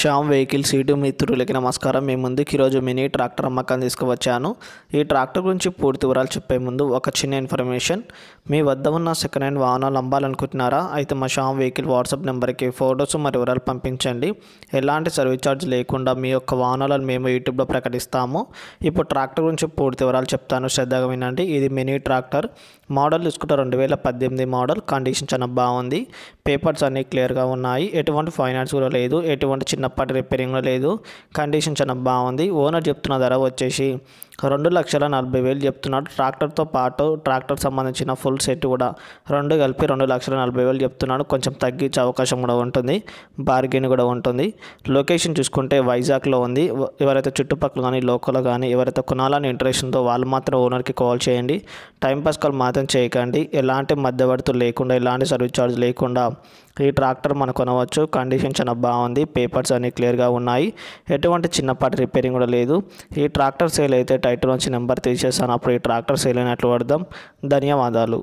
Shyam vehicle seat మిత్రులకి నమస్కారం మీ ముందుకు ఈరోజు మినీ ట్రాక్టర్ అమ్మకాన్ని తీసుకువచ్చాను ఈ ట్రాక్టర్ గురించి పూర్తి వివరాలు చెప్పే ముందు ఒక చిన్న ఇన్ఫర్మేషన్ మీ వద్ద ఉన్న సెకండ్ హ్యాండ్ వాహనాలు అమ్మాలనుకుంటున్నారా అయితే మా శ్యామ్ వెహికల్ వాట్సాప్ నెంబర్కి ఫొటోస్ మరి వివరాలు పంపించండి ఎలాంటి సర్వీస్ ఛార్జ్ లేకుండా మీ యొక్క వాహనాలను మేము యూట్యూబ్లో ప్రకటిస్తాము ఇప్పుడు ట్రాక్టర్ గురించి పూర్తి వివరాలు చెప్తాను శ్రద్ధగా వినండి ఇది మినీ ట్రాక్టర్ మోడల్ తీసుకుంటే రెండు వేల పద్దెనిమిది మోడల్ కండిషన్ చాలా బాగుంది పేపర్స్ అన్నీ క్లియర్గా ఉన్నాయి ఎటువంటి ఫైనాన్స్ కూడా లేదు ఎటువంటి చిన్న చిన్నప్పటి రిపేరింగ్ లేదు కండిషన్ చాలా బాగుంది ఓనర్ చెప్తున్న ధర వచ్చేసి రెండు లక్షల నలభై వేలు చెప్తున్నాడు ట్రాక్టర్తో పాటు ట్రాక్టర్ సంబంధించిన ఫుల్ సెట్ కూడా రెండు కలిపి రెండు లక్షల నలభై వేలు చెప్తున్నాడు కొంచెం తగ్గించే అవకాశం కూడా ఉంటుంది బార్గెన్ కూడా ఉంటుంది లొకేషన్ చూసుకుంటే వైజాగ్లో ఉంది ఎవరైతే చుట్టుపక్కల కానీ లోకల్ కానీ ఎవరైతే కొనాలని ఇంట్రెస్ట్ ఉందో వాళ్ళు మాత్రం ఓనర్కి కాల్ చేయండి టైంపాస్ కాల్ మాత్రం చేయకండి ఎలాంటి మధ్యవర్తులు లేకుండా ఎలాంటి సర్వీస్ ఛార్జ్ లేకుండా ఈ ట్రాక్టర్ మనం కొనవచ్చు కండిషన్ చాలా బాగుంది పేపర్స్ అన్నీ క్లియర్గా ఉన్నాయి ఎటువంటి చిన్నపాటి రిపేరింగ్ కూడా లేదు ఈ ట్రాక్టర్ సేల్ అయితే టైటిల్ నుంచి నెంబర్ తీసేసాను అప్పుడు ఈ ట్రాక్టర్ సేల్ అయినట్లు పడదాం ధన్యవాదాలు